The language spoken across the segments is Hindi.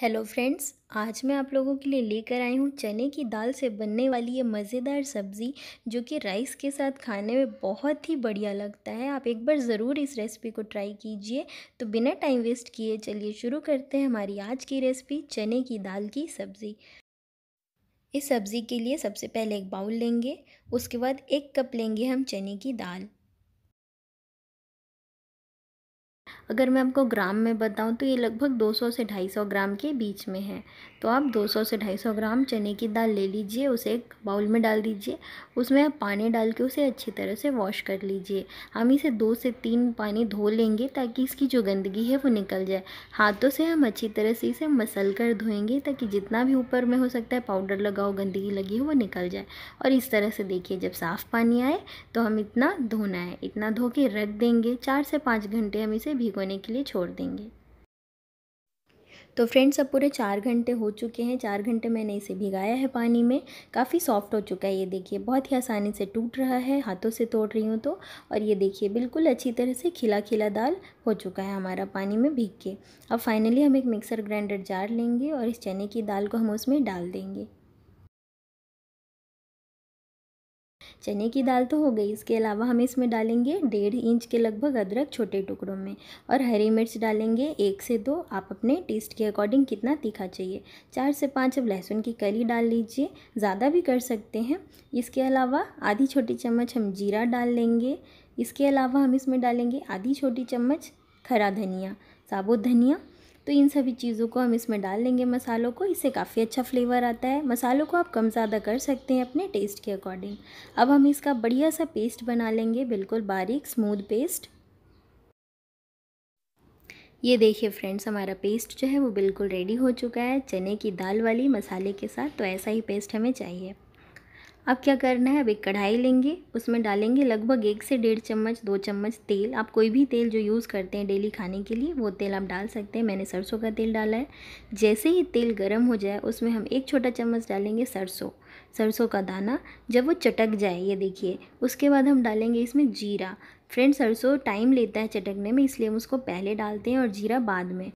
हेलो फ्रेंड्स आज मैं आप लोगों के लिए लेकर आई हूँ चने की दाल से बनने वाली ये मज़ेदार सब्ज़ी जो कि राइस के साथ खाने में बहुत ही बढ़िया लगता है आप एक बार ज़रूर इस रेसिपी को ट्राई कीजिए तो बिना टाइम वेस्ट किए चलिए शुरू करते हैं हमारी आज की रेसिपी चने की दाल की सब्ज़ी इस सब्ज़ी के लिए सबसे पहले एक बाउल लेंगे उसके बाद एक कप लेंगे हम चने की दाल अगर मैं आपको ग्राम में बताऊं तो ये लगभग 200 से 250 ग्राम के बीच में है तो आप 200 से 250 ग्राम चने की दाल ले लीजिए उसे एक बाउल में डाल दीजिए उसमें आप पानी डाल के उसे अच्छी तरह से वॉश कर लीजिए हम इसे दो से तीन पानी धो लेंगे ताकि इसकी जो गंदगी है वो निकल जाए हाथों से हम अच्छी तरह से इसे मसल कर धोएंगे ताकि जितना भी ऊपर में हो सकता है पाउडर लगाओ गंदगी लगी हो वो निकल जाए और इस तरह से देखिए जब साफ़ पानी आए तो हम इतना धोना है इतना धो के रख देंगे चार से पाँच घंटे हम इसे भी भिगोने के लिए छोड़ देंगे तो फ्रेंड्स अब पूरे चार घंटे हो चुके हैं चार घंटे मैंने इसे भिगाया है पानी में काफ़ी सॉफ्ट हो चुका है ये देखिए बहुत ही आसानी से टूट रहा है हाथों से तोड़ रही हूँ तो और ये देखिए बिल्कुल अच्छी तरह से खिला खिला दाल हो चुका है हमारा पानी में भीग के अब फाइनली हम एक मिक्सर ग्राइंडर जार लेंगे और इस चने की दाल को हम उसमें डाल देंगे चने की दाल तो हो गई इसके अलावा हम इसमें डालेंगे डेढ़ इंच के लगभग अदरक छोटे टुकड़ों में और हरी मिर्च डालेंगे एक से दो आप अपने टेस्ट के अकॉर्डिंग कितना तीखा चाहिए चार से पाँच अब लहसुन की कली डाल लीजिए ज़्यादा भी कर सकते हैं इसके अलावा आधी छोटी चम्मच हम जीरा डाल लेंगे इसके अलावा हम इसमें डालेंगे आधी छोटी चम्मच खरा धनिया साबुत धनिया तो इन सभी चीज़ों को हम इसमें डाल देंगे मसालों को इससे काफ़ी अच्छा फ्लेवर आता है मसालों को आप कम ज़्यादा कर सकते हैं अपने टेस्ट के अकॉर्डिंग अब हम इसका बढ़िया सा पेस्ट बना लेंगे बिल्कुल बारीक स्मूद पेस्ट ये देखिए फ्रेंड्स हमारा पेस्ट जो है वो बिल्कुल रेडी हो चुका है चने की दाल वाली मसाले के साथ तो ऐसा ही पेस्ट हमें चाहिए अब क्या करना है अब एक कढ़ाई लेंगे उसमें डालेंगे लगभग एक से डेढ़ चम्मच दो चम्मच तेल आप कोई भी तेल जो यूज़ करते हैं डेली खाने के लिए वो तेल आप डाल सकते हैं मैंने सरसों का तेल डाला है जैसे ही तेल गर्म हो जाए उसमें हम एक छोटा चम्मच डालेंगे सरसों सरसों का दाना जब वो चटक जाए ये देखिए उसके बाद हम डालेंगे इसमें जीरा फ्रेंड सरसों टाइम लेता है चटकने में इसलिए हम उसको पहले डालते हैं और जीरा बाद में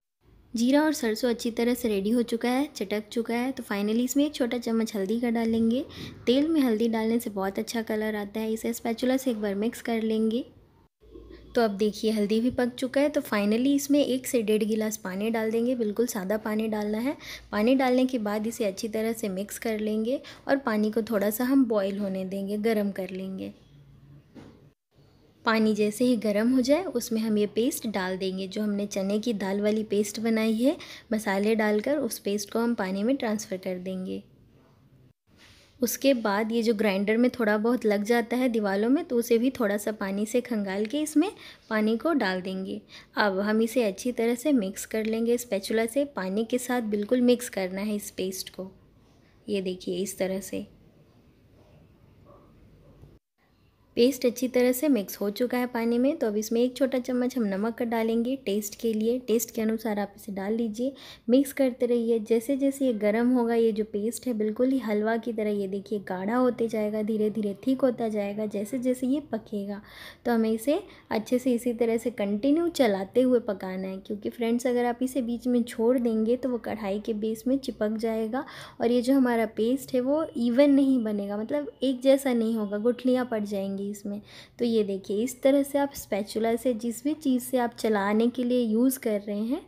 जीरा और सरसों अच्छी तरह से रेडी हो चुका है चटक चुका है तो फाइनली इसमें एक छोटा चम्मच हल्दी का डालेंगे तेल में हल्दी डालने से बहुत अच्छा कलर आता है इसे स्पैचुला से एक बार मिक्स कर लेंगे तो अब देखिए हल्दी भी पक चुका है तो फाइनली इसमें एक से डेढ़ गिलास पानी डाल देंगे बिल्कुल सादा पानी डालना है पानी डालने के बाद इसे अच्छी तरह से मिक्स कर लेंगे और पानी को थोड़ा सा हम बॉईल होने देंगे गर्म कर लेंगे पानी जैसे ही गर्म हो जाए उसमें हम ये पेस्ट डाल देंगे जो हमने चने की दाल वाली पेस्ट बनाई है मसाले डालकर उस पेस्ट को हम पानी में ट्रांसफ़र कर देंगे उसके बाद ये जो ग्राइंडर में थोड़ा बहुत लग जाता है दीवालों में तो उसे भी थोड़ा सा पानी से खंगाल के इसमें पानी को डाल देंगे अब हम इसे अच्छी तरह से मिक्स कर लेंगे पैचुला से पानी के साथ बिल्कुल मिक्स करना है इस पेस्ट को ये देखिए इस तरह से पेस्ट अच्छी तरह से मिक्स हो चुका है पानी में तो अब इसमें एक छोटा चम्मच हम नमक का डालेंगे टेस्ट के लिए टेस्ट के अनुसार आप इसे डाल लीजिए मिक्स करते रहिए जैसे जैसे ये गर्म होगा ये जो पेस्ट है बिल्कुल ही हलवा की तरह ये देखिए गाढ़ा होते जाएगा धीरे धीरे ठीक होता जाएगा जैसे जैसे ये पकेगा तो हमें इसे अच्छे से इसी तरह से कंटिन्यू चलाते हुए पकाना है क्योंकि फ्रेंड्स अगर आप इसे बीच में छोड़ देंगे तो वो कढ़ाई के बेस में चिपक जाएगा और ये जो हमारा पेस्ट है वो इवन नहीं बनेगा मतलब एक जैसा नहीं होगा गुठलियाँ पड़ जाएंगी इसमें तो ये देखिए इस तरह से आप स्पैचुला से जिस भी चीज़ से आप चलाने के लिए यूज़ कर रहे हैं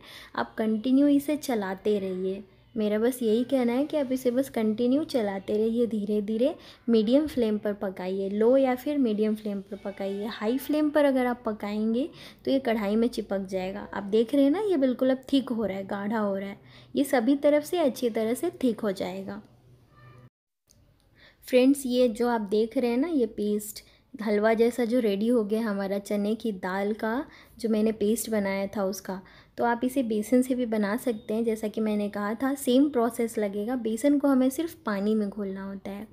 आप कंटिन्यू इसे चलाते रहिए मेरा बस यही कहना है कि आप इसे बस कंटिन्यू चलाते रहिए धीरे धीरे मीडियम फ्लेम पर पकाइए लो या फिर मीडियम फ्लेम पर पकाइए हाई फ्लेम पर अगर आप पकाएंगे तो ये कढ़ाई में चिपक जाएगा आप देख रहे हैं ना ये बिल्कुल अब थिक हो रहा है गाढ़ा हो रहा है ये सभी तरफ से अच्छी तरह से थिक हो जाएगा फ्रेंड्स ये जो आप देख रहे हैं ना ये पेस्ट हलवा जैसा जो रेडी हो गया हमारा चने की दाल का जो मैंने पेस्ट बनाया था उसका तो आप इसे बेसन से भी बना सकते हैं जैसा कि मैंने कहा था सेम प्रोसेस लगेगा बेसन को हमें सिर्फ पानी में घोलना होता है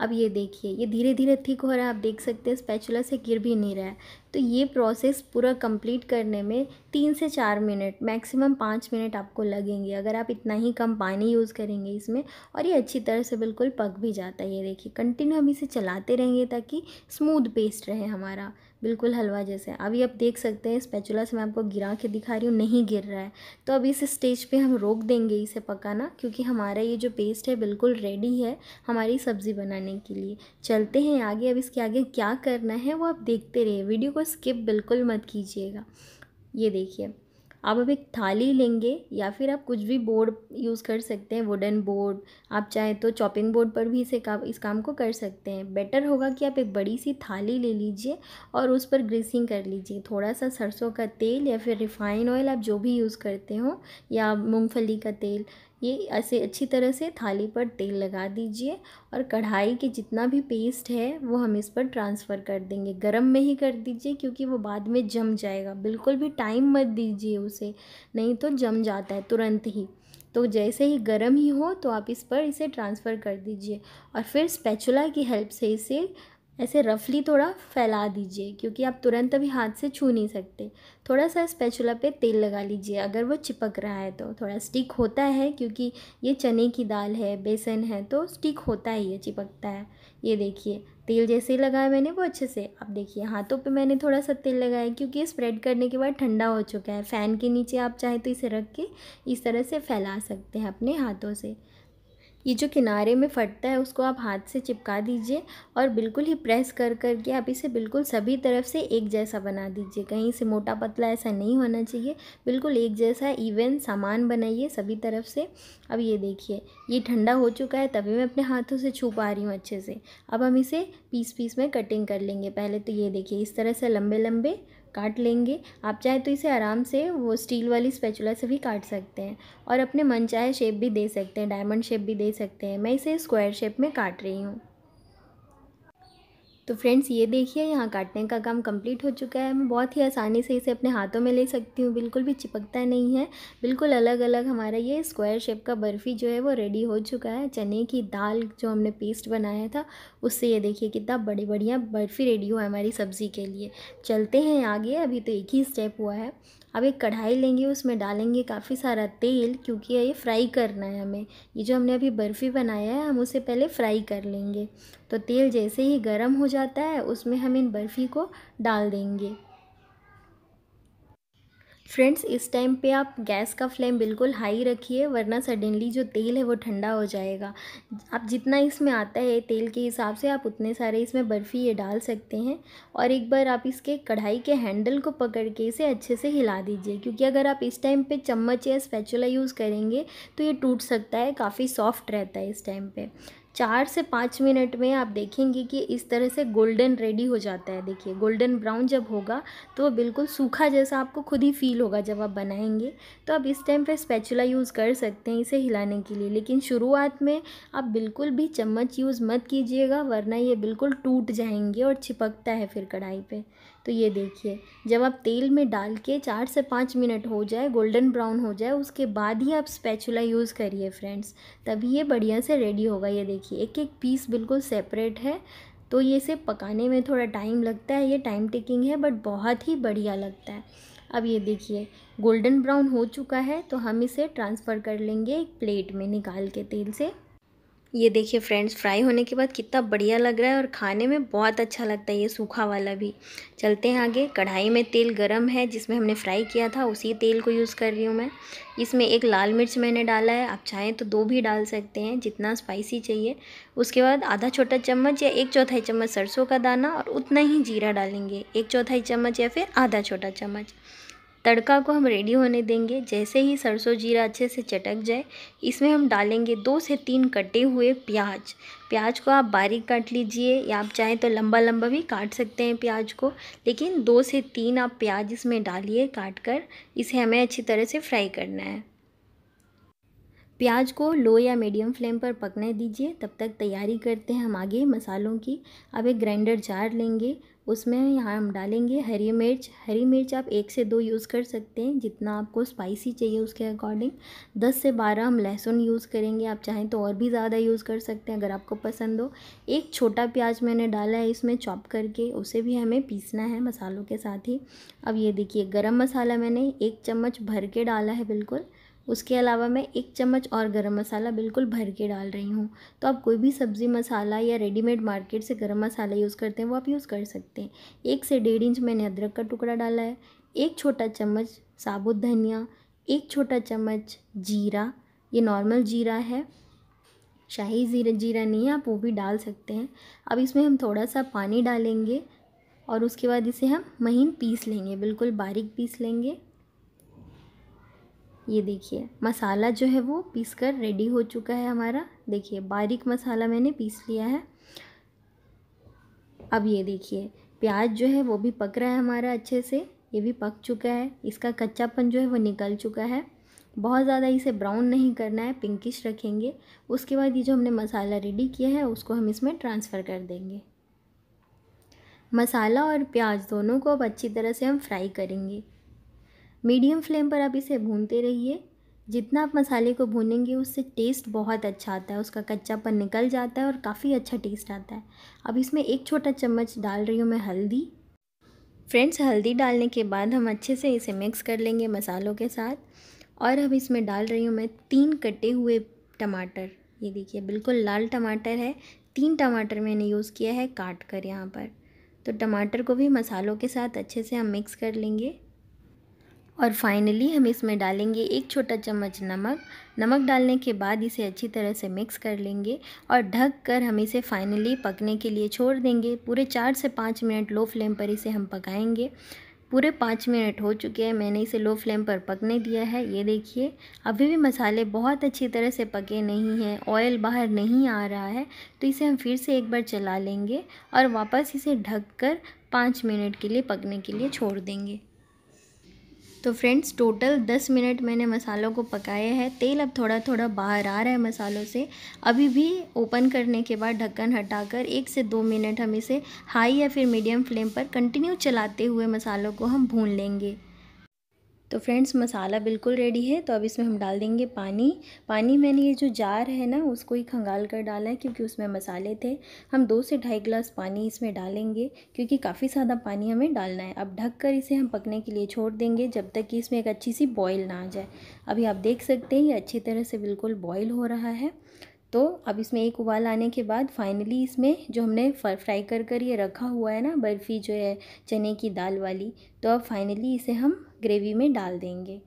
अब ये देखिए ये धीरे धीरे ठीक हो रहा है आप देख सकते हैं स्पैचुला से गिर भी नहीं रहा है तो ये प्रोसेस पूरा कंप्लीट करने में तीन से चार मिनट मैक्सिमम पाँच मिनट आपको लगेंगे अगर आप इतना ही कम पानी यूज़ करेंगे इसमें और ये अच्छी तरह से बिल्कुल पक भी जाता है ये देखिए कंटिन्यू हम इसे चलाते रहेंगे ताकि स्मूद पेस्ट रहे हमारा बिल्कुल हलवा जैसे अभी आप देख सकते हैं स्पैचुला से मैं आपको गिरा के दिखा रही हूँ नहीं गिर रहा है तो अभी इस स्टेज पे हम रोक देंगे इसे पकाना क्योंकि हमारा ये जो पेस्ट है बिल्कुल रेडी है हमारी सब्ज़ी बनाने के लिए चलते हैं आगे अब इसके आगे क्या करना है वो आप देखते रहिए वीडियो को स्किप बिल्कुल मत कीजिएगा ये देखिए आप अब एक थाली लेंगे या फिर आप कुछ भी बोर्ड यूज़ कर सकते हैं वुडन बोर्ड आप चाहे तो चॉपिंग बोर्ड पर भी इसे काम इस काम को कर सकते हैं बेटर होगा कि आप एक बड़ी सी थाली ले लीजिए और उस पर ग्रीसिंग कर लीजिए थोड़ा सा सरसों का तेल या फिर रिफाइन ऑयल आप जो भी यूज़ करते हो या मूँगफली का तेल ये ऐसे अच्छी तरह से थाली पर तेल लगा दीजिए और कढ़ाई के जितना भी पेस्ट है वो हम इस पर ट्रांसफ़र कर देंगे गरम में ही कर दीजिए क्योंकि वो बाद में जम जाएगा बिल्कुल भी टाइम मत दीजिए उसे नहीं तो जम जाता है तुरंत ही तो जैसे ही गर्म ही हो तो आप इस पर इसे ट्रांसफ़र कर दीजिए और फिर स्पैचुला की हेल्प से इसे ऐसे रफली थोड़ा फैला दीजिए क्योंकि आप तुरंत अभी हाथ से छू नहीं सकते थोड़ा सा स्पैचुला पे तेल लगा लीजिए अगर वो चिपक रहा है तो थोड़ा स्टिक होता है क्योंकि ये चने की दाल है बेसन है तो स्टिक होता है ये चिपकता है ये देखिए तेल जैसे ही लगाया मैंने वो अच्छे से आप देखिए हाथों पे मैंने थोड़ा सा तेल लगाया क्योंकि ये स्प्रेड करने के बाद ठंडा हो चुका है फ़ैन के नीचे आप चाहे तो इसे रख के इस तरह से फैला सकते हैं अपने हाथों से ये जो किनारे में फटता है उसको आप हाथ से चिपका दीजिए और बिल्कुल ही प्रेस कर कर के आप इसे बिल्कुल सभी तरफ से एक जैसा बना दीजिए कहीं से मोटा पतला ऐसा नहीं होना चाहिए बिल्कुल एक जैसा इवन सामान बनाइए सभी तरफ से अब ये देखिए ये ठंडा हो चुका है तभी मैं अपने हाथों से छू पा रही हूँ अच्छे से अब हम इसे पीस पीस में कटिंग कर लेंगे पहले तो ये देखिए इस तरह से लंबे लंबे काट लेंगे आप चाहे तो इसे आराम से वो स्टील वाली स्पेचुला से भी काट सकते हैं और अपने मनचाहे शेप भी दे सकते हैं डायमंड शेप भी दे सकते हैं मैं इसे स्क्वायर शेप में काट रही हूँ तो फ्रेंड्स ये देखिए यहाँ काटने का काम कंप्लीट हो चुका है मैं बहुत ही आसानी से इसे अपने हाथों में ले सकती हूँ बिल्कुल भी चिपकता नहीं है बिल्कुल अलग अलग हमारा ये स्क्वायर शेप का बर्फ़ी जो है वो रेडी हो चुका है चने की दाल जो हमने पेस्ट बनाया था उससे ये देखिए कितना बड़ी बढ़िया बर्फ़ी रेडी हुआ है हमारी सब्ज़ी के लिए चलते हैं आगे अभी तो एक ही स्टेप हुआ है अब एक कढ़ाई लेंगे उसमें डालेंगे काफ़ी सारा तेल क्योंकि ये फ्राई करना है हमें ये जो हमने अभी बर्फ़ी बनाया है हम उसे पहले फ्राई कर लेंगे तो तेल जैसे ही गर्म हो जाता है उसमें हम इन बर्फ़ी को डाल देंगे फ्रेंड्स इस टाइम पे आप गैस का फ्लेम बिल्कुल हाई रखिए वरना सडनली जो तेल है वो ठंडा हो जाएगा आप जितना इसमें आता है तेल के हिसाब से आप उतने सारे इसमें बर्फ़ी ये डाल सकते हैं और एक बार आप इसके कढ़ाई के हैंडल को पकड़ के इसे अच्छे से हिला दीजिए क्योंकि अगर आप इस टाइम पे चम्मच या स्पैचुला यूज़ करेंगे तो ये टूट सकता है काफ़ी सॉफ्ट रहता है इस टाइम पर चार से पाँच मिनट में आप देखेंगे कि इस तरह से गोल्डन रेडी हो जाता है देखिए गोल्डन ब्राउन जब होगा तो बिल्कुल सूखा जैसा आपको खुद ही फील होगा जब आप बनाएंगे तो आप इस टाइम पे स्पैचुला यूज़ कर सकते हैं इसे हिलाने के लिए लेकिन शुरुआत में आप बिल्कुल भी चम्मच यूज़ मत कीजिएगा वरना ये बिल्कुल टूट जाएंगे और चिपकता है फिर कढ़ाई पर तो ये देखिए जब आप तेल में डाल के चार से पाँच मिनट हो जाए गोल्डन ब्राउन हो जाए उसके बाद ही आप स्पैचुला यूज़ करिए फ्रेंड्स तभी ये बढ़िया से रेडी होगा ये देखिए एक एक पीस बिल्कुल सेपरेट है तो ये सिर्फ पकाने में थोड़ा टाइम लगता है ये टाइम टेकिंग है बट बहुत ही बढ़िया लगता है अब ये देखिए गोल्डन ब्राउन हो चुका है तो हम इसे ट्रांसफ़र कर लेंगे एक प्लेट में निकाल के तेल से ये देखिए फ्रेंड्स फ्राई होने के बाद कितना बढ़िया लग रहा है और खाने में बहुत अच्छा लगता है ये सूखा वाला भी चलते हैं आगे कढ़ाई में तेल गरम है जिसमें हमने फ्राई किया था उसी तेल को यूज़ कर रही हूँ मैं इसमें एक लाल मिर्च मैंने डाला है आप चाहें तो दो भी डाल सकते हैं जितना स्पाइसी चाहिए उसके बाद आधा छोटा चम्मच या एक चौथाई चम्मच सरसों का दाना और उतना ही जीरा डालेंगे एक चौथाई चम्मच या फिर आधा छोटा चम्मच तड़का को हम रेडी होने देंगे जैसे ही सरसों जीरा अच्छे से चटक जाए इसमें हम डालेंगे दो से तीन कटे हुए प्याज प्याज को आप बारीक काट लीजिए या आप चाहें तो लंबा लंबा भी काट सकते हैं प्याज को लेकिन दो से तीन आप प्याज इसमें डालिए काट कर इसे हमें अच्छी तरह से फ्राई करना है प्याज को लो या मीडियम फ्लेम पर पकने दीजिए तब तक तैयारी करते हैं हम आगे मसालों की अब एक ग्राइंडर जार लेंगे उसमें यहाँ हम डालेंगे हरी मिर्च हरी मिर्च आप एक से दो यूज़ कर सकते हैं जितना आपको स्पाइसी चाहिए उसके अकॉर्डिंग दस से बारह हम लहसुन यूज़ करेंगे आप चाहें तो और भी ज़्यादा यूज़ कर सकते हैं अगर आपको पसंद हो एक छोटा प्याज मैंने डाला है इसमें चॉप करके उसे भी हमें पीसना है मसालों के साथ ही अब ये देखिए गर्म मसाला मैंने एक चम्मच भर के डाला है बिल्कुल उसके अलावा मैं एक चम्मच और गरम मसाला बिल्कुल भर के डाल रही हूँ तो आप कोई भी सब्ज़ी मसाला या रेडीमेड मार्केट से गरम मसाला यूज़ करते हैं वो आप यूज़ कर सकते हैं एक से डेढ़ इंच मैंने अदरक का टुकड़ा डाला है एक छोटा चम्मच साबुत धनिया एक छोटा चम्मच जीरा ये नॉर्मल जीरा है शाही जीरा जीरा नहीं है आप वो भी डाल सकते हैं अब इसमें हम थोड़ा सा पानी डालेंगे और उसके बाद इसे हम महीन पीस लेंगे बिल्कुल बारीक पीस लेंगे ये देखिए मसाला जो है वो पीस कर रेडी हो चुका है हमारा देखिए बारीक मसाला मैंने पीस लिया है अब ये देखिए प्याज जो है वो भी पक रहा है हमारा अच्छे से ये भी पक चुका है इसका कच्चापन जो है वो निकल चुका है बहुत ज़्यादा इसे ब्राउन नहीं करना है पिंकिश रखेंगे उसके बाद ये जो हमने मसाला रेडी किया है उसको हम इसमें ट्रांसफ़र कर देंगे मसाला और प्याज दोनों को अब अच्छी तरह से हम फ्राई करेंगे मीडियम फ्लेम पर आप इसे भूनते रहिए जितना आप मसाले को भूनेंगे उससे टेस्ट बहुत अच्छा आता है उसका कच्चापन निकल जाता है और काफ़ी अच्छा टेस्ट आता है अब इसमें एक छोटा चम्मच डाल रही हूँ मैं हल्दी फ्रेंड्स हल्दी डालने के बाद हम अच्छे से इसे मिक्स कर लेंगे मसालों के साथ और अब इसमें डाल रही हूँ मैं तीन कटे हुए टमाटर ये देखिए बिल्कुल लाल टमाटर है तीन टमाटर मैंने यूज़ किया है काट कर यहाँ पर तो टमाटर को भी मसालों के साथ अच्छे से हम मिक्स कर लेंगे और फाइनली हम इसमें डालेंगे एक छोटा चम्मच नमक नमक डालने के बाद इसे अच्छी तरह से मिक्स कर लेंगे और ढक कर हम इसे फाइनली पकने के लिए छोड़ देंगे पूरे चार से पाँच मिनट लो फ्लेम पर इसे हम पकाएंगे पूरे पाँच मिनट हो चुके हैं मैंने इसे लो फ्लेम पर पकने दिया है ये देखिए अभी भी मसाले बहुत अच्छी तरह से पके नहीं हैं ऑयल बाहर नहीं आ रहा है तो इसे हम फिर से एक बार चला लेंगे और वापस इसे ढक कर पाँच मिनट के लिए पकने के लिए छोड़ देंगे तो फ्रेंड्स टोटल दस मिनट मैंने मसालों को पकाया है तेल अब थोड़ा थोड़ा बाहर आ रहा है मसालों से अभी भी ओपन करने के बाद ढक्कन हटाकर एक से दो मिनट हम इसे हाई या फिर मीडियम फ्लेम पर कंटिन्यू चलाते हुए मसालों को हम भून लेंगे तो फ्रेंड्स मसाला बिल्कुल रेडी है तो अब इसमें हम डाल देंगे पानी पानी मैंने ये जो जार है ना उसको ही खंगाल कर डाला है क्योंकि उसमें मसाले थे हम दो से ढाई गिलास पानी इसमें डालेंगे क्योंकि काफ़ी ज़्यादा पानी हमें डालना है अब ढक कर इसे हम पकने के लिए छोड़ देंगे जब तक कि इसमें एक अच्छी सी बॉयल ना आ जाए अभी आप देख सकते हैं ये अच्छी तरह से बिल्कुल बॉयल हो रहा है तो अब इसमें एक उबाल आने के बाद फाइनली इसमें जो हमने फ्राई कर कर ये रखा हुआ है ना बर्फ़ी जो है चने की दाल वाली तो अब फाइनली इसे हम ग्रेवी में डाल देंगे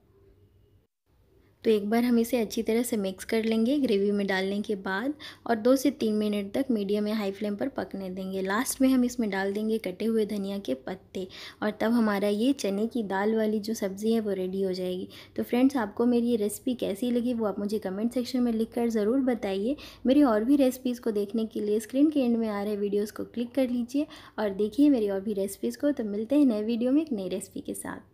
तो एक बार हम इसे अच्छी तरह से मिक्स कर लेंगे ग्रेवी में डालने के बाद और दो से तीन मिनट तक मीडियम या हाई फ्लेम पर पकने देंगे लास्ट में हम इसमें डाल देंगे कटे हुए धनिया के पत्ते और तब हमारा ये चने की दाल वाली जो सब्ज़ी है वो रेडी हो जाएगी तो फ्रेंड्स आपको मेरी ये रेसिपी कैसी लगी वो आप मुझे कमेंट सेक्शन में लिख कर ज़रूर बताइए मेरी और भी रेसिपीज़ को देखने के लिए स्क्रीन के एंड में आ रहे वीडियोज़ को क्लिक कर लीजिए और देखिए मेरी और भी रेसिपीज़ को तो मिलते हैं नए वीडियो में एक नई रेसिपी के साथ